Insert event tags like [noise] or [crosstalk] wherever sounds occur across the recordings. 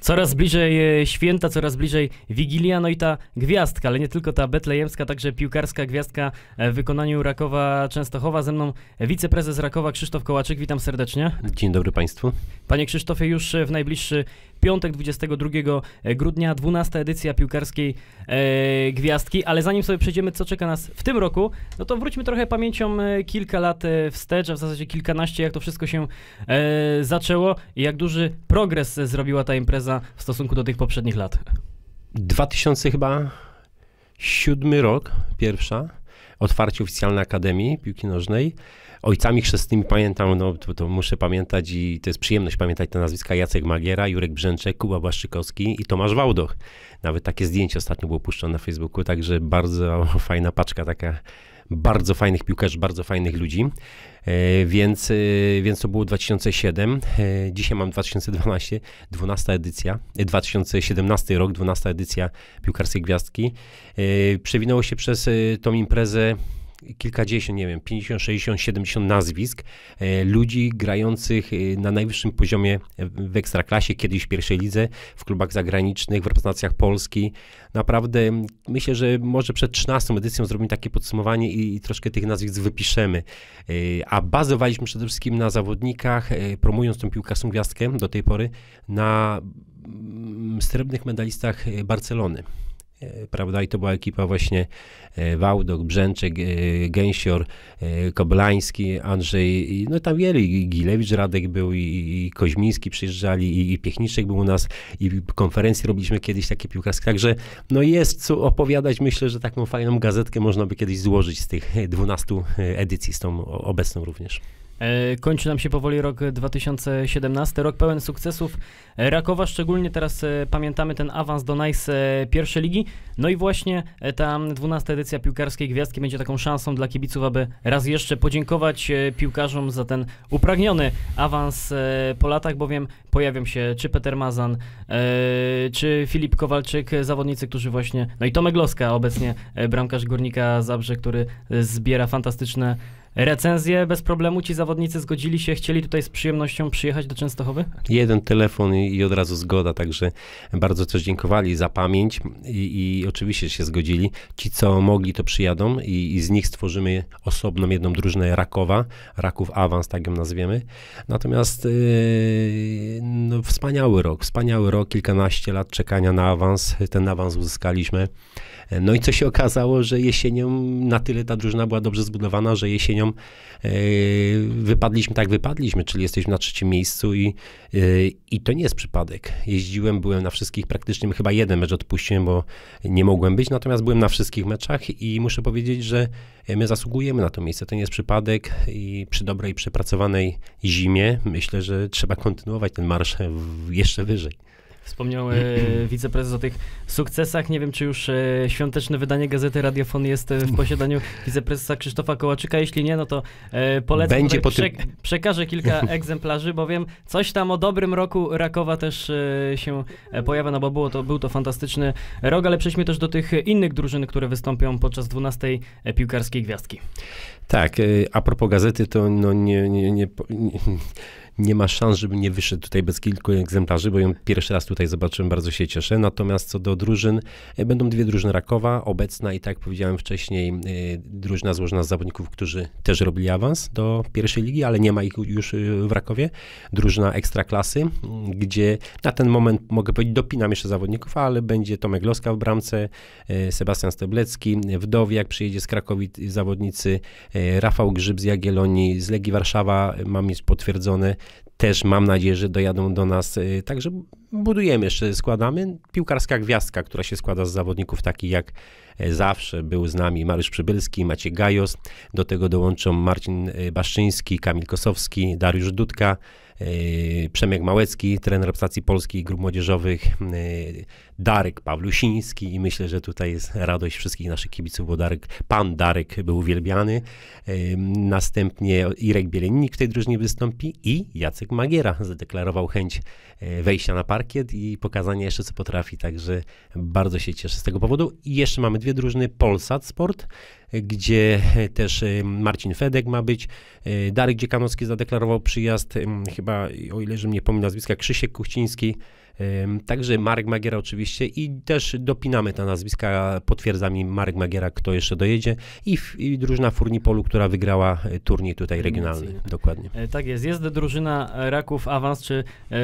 Coraz bliżej e, święta, coraz bliżej Wigilia, no i ta gwiazdka, ale nie tylko ta betlejemska, także piłkarska gwiazdka e, w wykonaniu Rakowa Częstochowa. Ze mną wiceprezes Rakowa Krzysztof Kołaczyk, witam serdecznie. Dzień dobry Państwu. Panie Krzysztofie, już w najbliższy piątek 22 e, grudnia, 12 edycja piłkarskiej e, Gwiazdki, ale zanim sobie przejdziemy, co czeka nas w tym roku, no to wróćmy trochę pamięcią e, kilka lat e, wstecz, a w zasadzie kilkanaście, jak to wszystko się e, zaczęło i jak duży progres zrobiła ta impreza w stosunku do tych poprzednich lat. 2000 chyba siódmy rok, pierwsza otwarcie oficjalnej Akademii Piłki Nożnej. Ojcami chrzestnymi pamiętam, no to, to, muszę pamiętać i to jest przyjemność pamiętać te nazwiska Jacek Magiera, Jurek Brzęczek, Kuba Błaszczykowski i Tomasz Wałdoch. Nawet takie zdjęcie ostatnio było puszczone na Facebooku, także bardzo fajna paczka taka bardzo fajnych piłkarzy, bardzo fajnych ludzi. E, więc, e, więc to było 2007. E, dzisiaj mam 2012, 12 edycja, 2017 rok, 12 edycja Piłkarskiej Gwiazdki. Przewinęło się przez tą imprezę kilkadziesiąt, nie wiem, 50, 60, 70 nazwisk e, ludzi grających e, na najwyższym poziomie w ekstraklasie, kiedyś w pierwszej lidze, w klubach zagranicznych, w reprezentacjach Polski. Naprawdę myślę, że może przed 13 edycją zrobimy takie podsumowanie i, i troszkę tych nazwisk wypiszemy. E, a bazowaliśmy przede wszystkim na zawodnikach, promując tą piłkarską gwiazdkę do tej pory, na srebrnych medalistach Barcelony. E, prawda? I to była ekipa właśnie e, Wałdok, Brzęczek, e, Gęsior, Koblański, Andrzej, no tam wieli, Gilewicz Radek był i, i Koźmiński przyjeżdżali i, i Piechniczek był u nas i konferencje robiliśmy kiedyś takie piłkarskie, także no jest co opowiadać, myślę, że taką fajną gazetkę można by kiedyś złożyć z tych 12 edycji, z tą obecną również. E, kończy nam się powoli rok 2017, rok pełen sukcesów Rakowa, szczególnie teraz e, pamiętamy ten awans do Nice e, pierwszej ligi. No i właśnie ta 12 edycja piłkarskiej gwiazdki będzie taką szansą dla kibiców, aby raz jeszcze podziękować piłkarzom za ten upragniony awans po latach, bowiem pojawią się czy Peter Mazan, czy Filip Kowalczyk, zawodnicy, którzy właśnie, no i Tomek Loska obecnie, bramkarz Górnika Zabrze, który zbiera fantastyczne Recenzje bez problemu ci zawodnicy zgodzili się, chcieli tutaj z przyjemnością przyjechać do Częstochowy? Jeden telefon i, od razu zgoda, także bardzo coś dziękowali za pamięć i, i, oczywiście się zgodzili. Ci, co mogli, to przyjadą i, i z nich stworzymy osobną jedną drużynę Rakowa, Raków Awans, tak ją nazwiemy. Natomiast yy, no, wspaniały rok, wspaniały rok, kilkanaście lat czekania na awans, ten awans uzyskaliśmy. No i co się okazało, że jesienią na tyle ta drużyna była dobrze zbudowana, że jesienią e, wypadliśmy tak wypadliśmy, czyli jesteśmy na trzecim miejscu i, e, i to nie jest przypadek. Jeździłem, byłem na wszystkich praktycznie, chyba jeden mecz odpuściłem, bo nie mogłem być, natomiast byłem na wszystkich meczach i muszę powiedzieć, że my zasługujemy na to miejsce. To nie jest przypadek i przy dobrej, przepracowanej zimie myślę, że trzeba kontynuować ten marsz jeszcze wyżej. Wspomniał e, wiceprezes o tych sukcesach. Nie wiem, czy już e, świąteczne wydanie Gazety Radiofon jest e, w posiadaniu [laughs] wiceprezesa Krzysztofa Kołaczyka. Jeśli nie, no to e, polecam. Będzie po tym... przekażę kilka [laughs] egzemplarzy, bowiem coś tam o dobrym roku Rakowa też e, się e, pojawia, no bo było to, był to fantastyczny rok, ale przejdźmy też do tych innych drużyn, które wystąpią podczas 12 e, piłkarskiej gwiazdki. Tak, y, a propos gazety, to no nie, nie, nie, [laughs] nie ma szans, żeby nie wyszedł tutaj bez kilku egzemplarzy, bo ją pierwszy raz tutaj zobaczyłem, bardzo się cieszę. Natomiast co do drużyn, y, będą dwie drużyny Rakowa, obecna i tak jak powiedziałem wcześniej, y, drużyna złożona z zawodników, którzy też robili awans do pierwszej ligi, ale nie ma ich już w Rakowie. Drużyna Ekstraklasy, mm, gdzie na ten moment, mogę powiedzieć, dopinam jeszcze zawodników, ale będzie Tomek Loska w bramce, Sebastian Steblecki, Wdowiak przyjedzie z Krakowi zawodnicy, E, Rafał Grzyb z Jagiellonii, z Legii Warszawa e, mam jest potwierdzone, Też mam nadzieję, że dojadą do nas. E, także budujemy, jeszcze składamy. Piłkarska gwiazdka, która się składa z zawodników takich jak zawsze był z nami Mariusz Przybylski, Maciej Gajos. Do tego dołączą Marcin Baszczyński, Kamil Kosowski, Dariusz Dudka, Przemek Małecki, trener reprezentacji polskiej grup młodzieżowych, Darek Pawlusiński i myślę, że tutaj jest radość wszystkich naszych kibiców, bo Darek, pan Darek był uwielbiany. Następnie Irek Bielennik w tej drużynie wystąpi i Jacek Magiera zadeklarował chęć e, wejścia na parkiet i pokazania jeszcze co potrafi, także bardzo się cieszę z tego powodu. I jeszcze mamy dwie drużyny Polsat Sport, gdzie e, też e, Marcin Fedek ma być. Darek Dziekanowski zadeklarował przyjazd, chyba o ile, że mnie pomni nazwiska, Krzysiek Kuchciński, Także Marek Magiera oczywiście i też dopinamy te nazwiska, potwierdza mi Marek Magiera, kto jeszcze dojedzie i, i drużyna Furnipolu, która wygrała e, turniej tutaj regionalny. E, Dokładnie. E, tak jest. Jest drużyna Raków Awans, czy yy,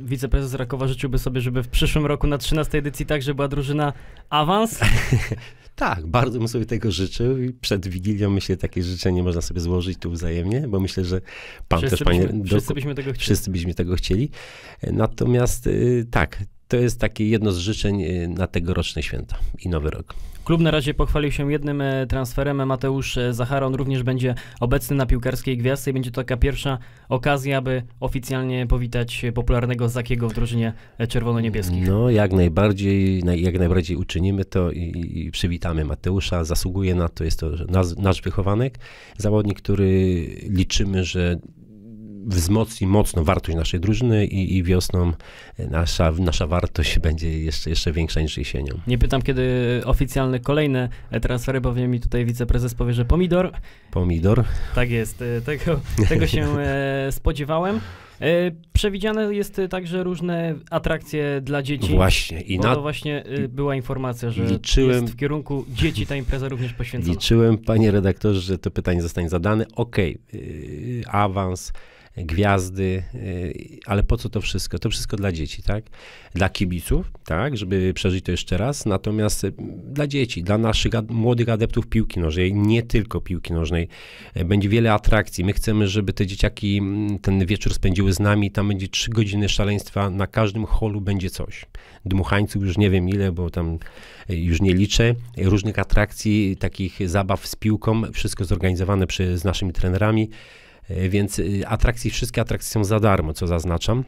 wiceprezes Rakowa życzyłby sobie, żeby w przyszłym roku na 13 edycji także była drużyna Awans? [laughs] Tak, bardzo bym sobie tego życzył i przed Wigilią myślę, takie życzenie można sobie złożyć tu wzajemnie, bo myślę, że pan wszyscy też, panie... Byśmy, do, wszyscy byśmy tego chcieli. Wszyscy byśmy tego chcieli. Natomiast y, tak, to jest takie jedno z życzeń y, na tegoroczne święta i nowy rok. Klub na razie pochwalił się jednym e, transferem. Mateusz e, Zachara, on również będzie obecny na piłkarskiej gwiazdce i będzie to taka pierwsza okazja, aby oficjalnie powitać popularnego Zakiego w drużynie e, czerwono-niebieskich. No, jak najbardziej, jak najbardziej uczynimy to i, i przywitamy Mateusza. Zasługuje na to, jest to nasz, nasz wychowanek, zawodnik, który liczymy, że wzmocni mocno wartość naszej drużyny i, i wiosną nasza, nasza wartość będzie jeszcze, jeszcze większa niż jesienią. Nie pytam, kiedy oficjalne kolejne transfery, bowiem mi tutaj wiceprezes powie, że pomidor. Pomidor. Tak jest, e, tego, [laughs] tego się e, spodziewałem. E, przewidziane jest także różne atrakcje dla dzieci. Właśnie. I na... to właśnie była informacja, że liczyłem... jest w kierunku dzieci ta impreza również poświęcona. Liczyłem, panie redaktorze, że to pytanie zostanie zadane. Okej, okay. awans gwiazdy, y, ale po co to wszystko? To wszystko dla dzieci, tak? Dla kibiców, tak, żeby przeżyć to jeszcze raz, natomiast y, dla dzieci, dla naszych ad młodych adeptów piłki nożnej, nie tylko piłki nożnej, y, będzie wiele atrakcji. My chcemy, żeby te dzieciaki mm, ten wieczór spędziły z nami, tam będzie trzy godziny szaleństwa, na każdym holu będzie coś. Dmuchańców już nie wiem ile, bo tam już nie liczę, różnych atrakcji, takich zabaw z piłką, wszystko zorganizowane przy, z naszymi trenerami. E, więc y, atrakcji, wszystkie atrakcje są za darmo, co zaznaczam.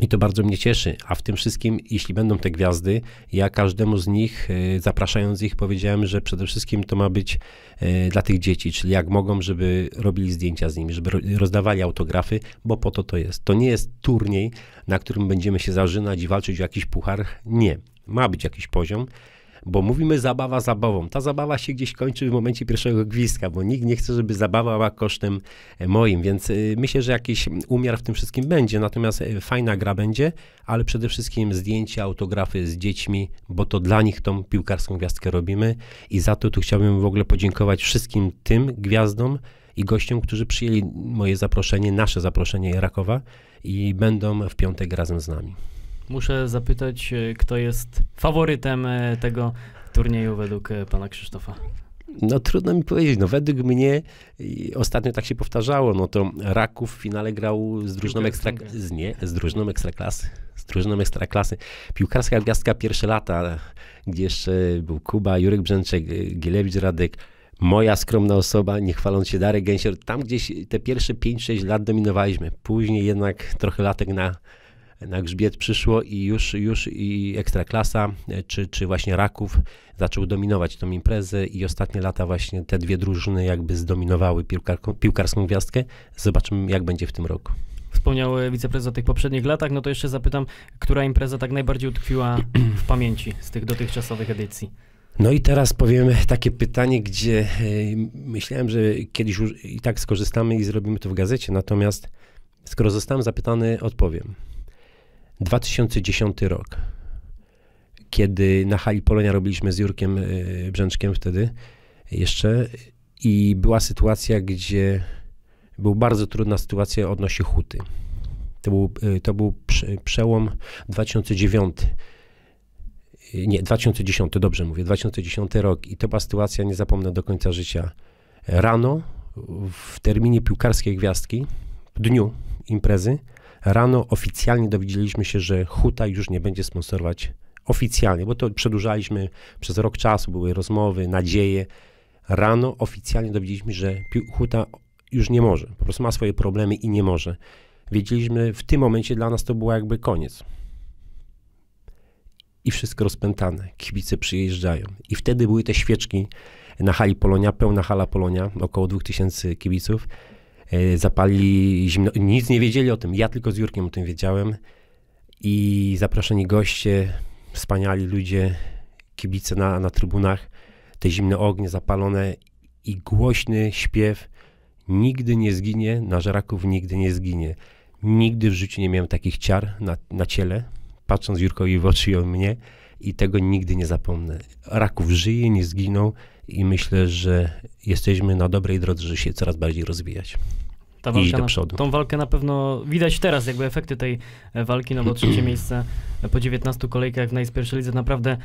I to bardzo mnie cieszy, a w tym wszystkim, jeśli będą te gwiazdy, ja każdemu z nich, y, zapraszając ich, powiedziałem, że przede wszystkim to ma być y, dla tych dzieci, czyli jak mogą, żeby robili zdjęcia z nimi, żeby rozdawali autografy, bo po to to jest. To nie jest turniej, na którym będziemy się zażynać i walczyć o jakiś puchar. Nie, ma być jakiś poziom bo mówimy zabawa zabawą. Ta zabawa się gdzieś kończy w momencie pierwszego gwizdka, bo nikt nie chce, żeby zabawa była kosztem e, moim, więc e, myślę, że jakiś umiar w tym wszystkim będzie, natomiast e, fajna gra będzie, ale przede wszystkim zdjęcia, autografy z dziećmi, bo to dla nich tą piłkarską gwiazdkę robimy i za to tu chciałbym w ogóle podziękować wszystkim tym gwiazdom, i gościom, którzy przyjęli moje zaproszenie, nasze zaproszenie Rakowa i będą w piątek razem z nami. Muszę zapytać, e, kto jest faworytem e, tego turnieju według e, pana Krzysztofa. No trudno mi powiedzieć, no według mnie ostatnio tak się powtarzało, no to Raków w finale grał z drużyną ekstra, z, nie, z drużyną ekstraklasy, z drużyną ekstraklasy. Piłkarska gwiazdka pierwsze lata, gdzie jeszcze był Kuba, Jurek Brzęczek, Gilewicz Radek, moja skromna osoba, nie chwaląc się Darek Gęsior, tam gdzieś te pierwsze 5-6 lat dominowaliśmy, później jednak trochę latek na na grzbiet przyszło i już, już i Ekstraklasa, e, czy, czy właśnie Raków zaczął dominować tą imprezę i ostatnie lata właśnie te dwie drużyny jakby zdominowały piłkarką, piłkarską gwiazdkę. Zobaczymy, jak będzie w tym roku wspomniał wiceprezes o tych poprzednich latach, no to jeszcze zapytam, która impreza tak najbardziej utkwiła w pamięci z tych dotychczasowych edycji? No i teraz powiem takie pytanie, gdzie e, myślałem, że kiedyś już i tak skorzystamy i zrobimy to w gazecie, natomiast skoro zostałem zapytany, odpowiem. 2010 rok, kiedy na hali Polonia robiliśmy z Jurkiem y, Brzęczkiem wtedy jeszcze i była sytuacja, gdzie była bardzo trudna sytuacja odnośnie huty. To był, y, to był przełom 2009. Y, nie, 2010, dobrze mówię, 2010 rok i to była sytuacja, nie zapomnę do końca życia. Rano w terminie piłkarskiej gwiazdki, w dniu imprezy, Rano oficjalnie dowiedzieliśmy się, że Huta już nie będzie sponsorować oficjalnie, bo to przedłużaliśmy przez rok czasu, były rozmowy, nadzieje. Rano oficjalnie dowiedzieliśmy, się, że Huta już nie może, po prostu ma swoje problemy i nie może. Wiedzieliśmy, w tym momencie dla nas to było jakby koniec. I wszystko rozpętane, kibice przyjeżdżają. I wtedy były te świeczki na hali Polonia, pełna hala Polonia, około 2000 kibiców E, zapalili zimno. Nic nie wiedzieli o tym. Ja tylko z Jurkiem o tym wiedziałem. I zaproszeni goście, wspaniali ludzie, kibice na, na trybunach, te zimne ognie zapalone i głośny śpiew nigdy nie zginie, na żeraków nigdy nie zginie. Nigdy w życiu nie miałem takich ciar na, na ciele, patrząc Jurkowi w oczy i o mnie i tego nigdy nie zapomnę. Raków żyje, nie zginął i myślę, że jesteśmy na dobrej drodze, żeby się coraz bardziej rozwijać. Ta walka do na, przodu. tą walkę na pewno widać teraz, jakby efekty tej e, walki, no bo trzecie [clears throat] miejsce po 19 kolejkach w najspierwszej lidze naprawdę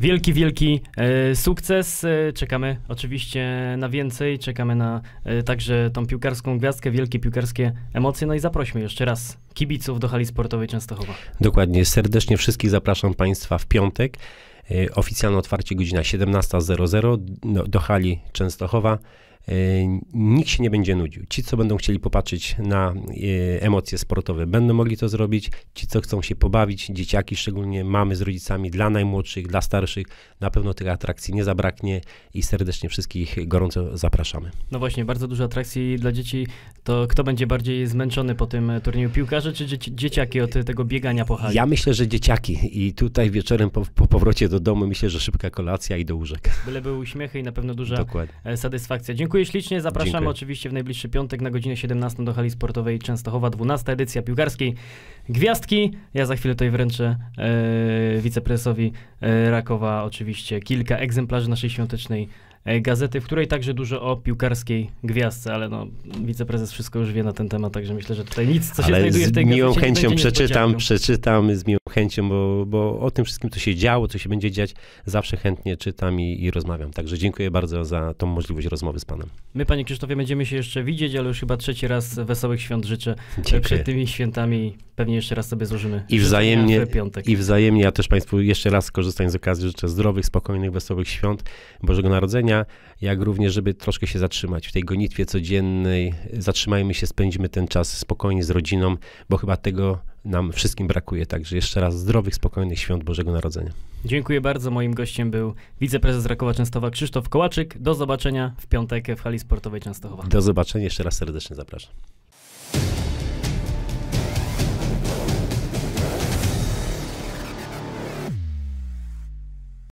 Wielki, wielki e, sukces. E, czekamy oczywiście na więcej. Czekamy na e, także tą piłkarską gwiazdkę, wielkie piłkarskie emocje. No i zaprośmy jeszcze raz kibiców do hali sportowej Częstochowa. Dokładnie. Serdecznie wszystkich zapraszam Państwa w piątek. oficjalne otwarcie godzina 17.00 do hali Częstochowa. E, nikt się nie będzie nudził. Ci, co będą chcieli popatrzeć na e, emocje sportowe, będą mogli to zrobić. Ci, co chcą się pobawić, dzieciaki, szczególnie mamy z rodzicami, dla najmłodszych, dla starszych, na pewno tych atrakcji nie zabraknie i serdecznie wszystkich gorąco zapraszamy. No właśnie, bardzo dużo atrakcji dla dzieci. To kto będzie bardziej zmęczony po tym e, turnieju? Piłkarze czy dzieci, dzieciaki od tego biegania po hali? Ja myślę, że dzieciaki i tutaj wieczorem po, po powrocie do domu myślę, że szybka kolacja i do łóżek. Byle były uśmiechy i na pewno duża Dokładnie. satysfakcja. Dziękuję Dziękuję ślicznie. Zapraszamy Dziękuję. oczywiście w najbliższy piątek na godzinę 17 do hali sportowej Częstochowa, 12 edycja piłkarskiej Gwiazdki. Ja za chwilę tutaj wręczę e, wiceprezesowi e, Rakowa oczywiście kilka egzemplarzy naszej świątecznej E, gazety, w której także dużo o piłkarskiej gwiazdce, ale no, wiceprezes wszystko już wie na ten temat, także myślę, że tutaj nic, co się ale znajduje w tej Z miłą chęcią przeczytam, przeczytam z miłą chęcią, bo, bo o tym wszystkim, co się działo, co się będzie dziać, zawsze chętnie czytam i, i rozmawiam. Także dziękuję bardzo za tą możliwość rozmowy z panem. My, panie Krzysztofie, będziemy się jeszcze widzieć, ale już chyba trzeci raz wesołych świąt życzę dziękuję. przed tymi świętami. Pewnie jeszcze raz sobie złożymy. I wzajemnie, i wzajemnie ja też państwu jeszcze raz korzystając z okazji życzę zdrowych, spokojnych, wesołych świąt Bożego Narodzenia jak również, żeby troszkę się zatrzymać w tej gonitwie codziennej. Zatrzymajmy się, spędźmy ten czas spokojnie z rodziną, bo chyba tego nam wszystkim brakuje. Także jeszcze raz zdrowych, spokojnych świąt Bożego Narodzenia. Dziękuję bardzo. Moim gościem był wiceprezes Rakowa Częstowa Krzysztof Kołaczyk. Do zobaczenia w piątek w hali sportowej Częstochowa. Do zobaczenia. Jeszcze raz serdecznie zapraszam.